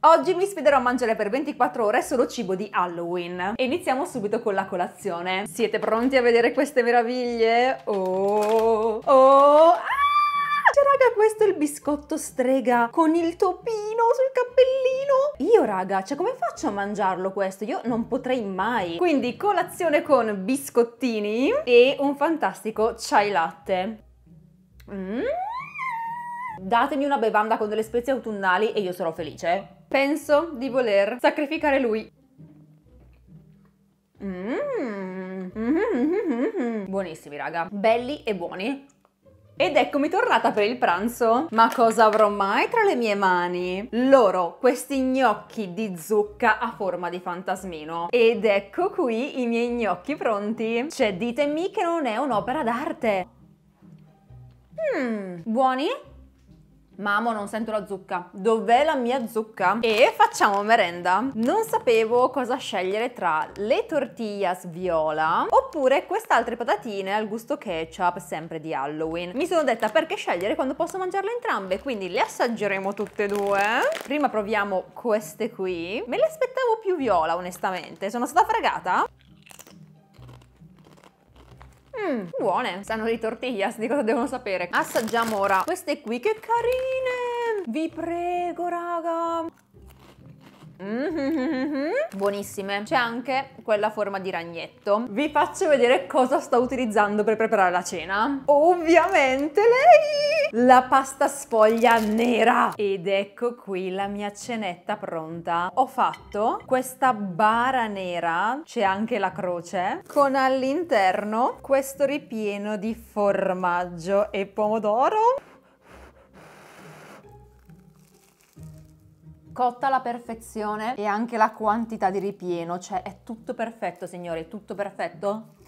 Oggi mi sfiderò a mangiare per 24 ore solo cibo di Halloween. E iniziamo subito con la colazione. Siete pronti a vedere queste meraviglie? Oh! Oh! Ah! Cioè raga, questo è il biscotto strega con il topino sul cappellino. Io raga, cioè come faccio a mangiarlo questo? Io non potrei mai. Quindi colazione con biscottini e un fantastico chai latte. Mmm! datemi una bevanda con delle spezie autunnali e io sarò felice. Penso di voler sacrificare lui. Mm. Buonissimi raga, belli e buoni. Ed eccomi tornata per il pranzo. Ma cosa avrò mai tra le mie mani? Loro, questi gnocchi di zucca a forma di fantasmino. Ed ecco qui i miei gnocchi pronti. Cioè, ditemi che non è un'opera d'arte. Mmm, buoni? Mamma, non sento la zucca. Dov'è la mia zucca? E facciamo merenda. Non sapevo cosa scegliere tra le tortillas viola oppure quest'altra patatine al gusto ketchup, sempre di Halloween. Mi sono detta perché scegliere quando posso mangiarle entrambe, quindi le assaggeremo tutte e due. Prima proviamo queste qui. Me le aspettavo più viola, onestamente. Sono stata fregata? Mmm, buone. Sanno di tortillas, di cosa devono sapere. Assaggiamo ora queste qui, che carine! Vi prego, raga. Mm -hmm. Buonissime. C'è anche quella forma di ragnetto. Vi faccio vedere cosa sto utilizzando per preparare la cena. Ovviamente lei! la pasta sfoglia nera. Ed ecco qui la mia cenetta pronta. Ho fatto questa bara nera, c'è anche la croce, con all'interno questo ripieno di formaggio e pomodoro. cotta alla perfezione e anche la quantità di ripieno, cioè è tutto perfetto signori, tutto perfetto.